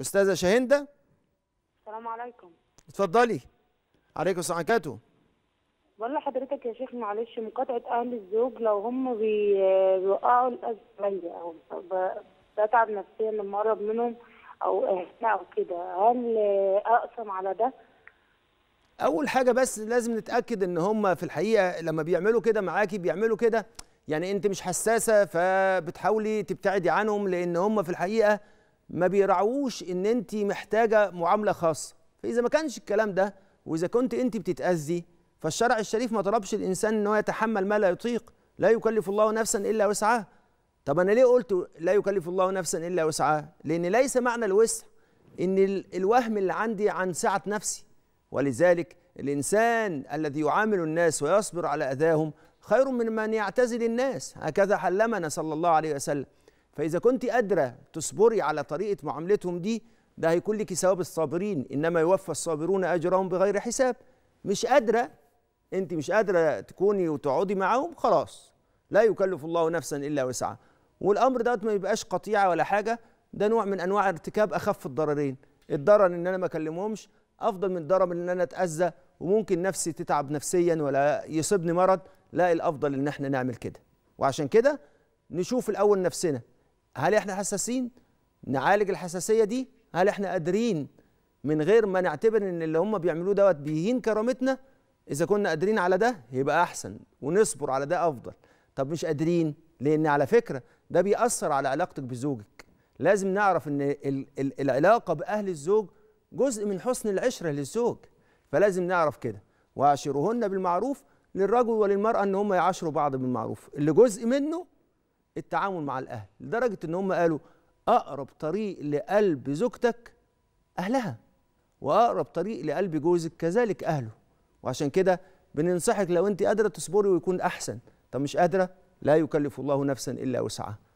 استاذه شاهنده السلام عليكم اتفضلي عليكم السلام عليكم بقول لحضرتك يا شيخ معلش مقاطعه اهل الزوج لو هم بيوقعوا الازمه او بتعب نفسيا لما اقرب منهم او او كده هل اقسم على ده اول حاجه بس لازم نتاكد ان هم في الحقيقه لما بيعملوا كده معاكي بيعملوا كده يعني انت مش حساسه فبتحاولي تبتعدي عنهم لان هم في الحقيقه ما بيرعوش ان انت محتاجه معامله خاصه فاذا ما كانش الكلام ده واذا كنت انت بتتاذي فالشرع الشريف ما طلبش الانسان ان هو يتحمل ما لا يطيق لا يكلف الله نفسا الا وسعها طب انا ليه قلت لا يكلف الله نفسا الا وسعها لان ليس معنى الوسع ان الوهم اللي عندي عن سعه نفسي ولذلك الانسان الذي يعامل الناس ويصبر على اذاهم خير من من يعتزل الناس هكذا علمنا صلى الله عليه وسلم فإذا كنت قادرة تصبري على طريقة معاملتهم دي ده هيكون لك ثواب الصابرين إنما يوفى الصابرون أجرهم بغير حساب مش قادرة أنت مش قادرة تكوني وتقعدي معاهم خلاص لا يكلف الله نفسا إلا وسعها والأمر دوت ما يبقاش قطيعة ولا حاجة ده نوع من أنواع ارتكاب أخف الضررين الضرر إن أنا ما أكلمهمش أفضل من الضرر إن أنا أتأذى وممكن نفسي تتعب نفسيا ولا يصيبني مرض لا الأفضل إن احنا نعمل كده وعشان كده نشوف الأول نفسنا هل احنا حساسين نعالج الحساسيه دي هل احنا قادرين من غير ما نعتبر ان اللي هم بيعملوه دوت بيهين كرامتنا اذا كنا قادرين على ده يبقى احسن ونصبر على ده افضل طب مش قادرين لان على فكره ده بيأثر على علاقتك بزوجك لازم نعرف ان العلاقه باهل الزوج جزء من حسن العشره للزوج فلازم نعرف كده وعاشرهن بالمعروف للرجل وللمراه ان هم يعاشروا بعض بالمعروف اللي جزء منه التعامل مع الاهل لدرجه ان هم قالوا اقرب طريق لقلب زوجتك اهلها واقرب طريق لقلب جوزك كذلك اهله وعشان كده بننصحك لو انت قادره تصبري ويكون احسن طب مش قادره لا يكلف الله نفسا الا وسعها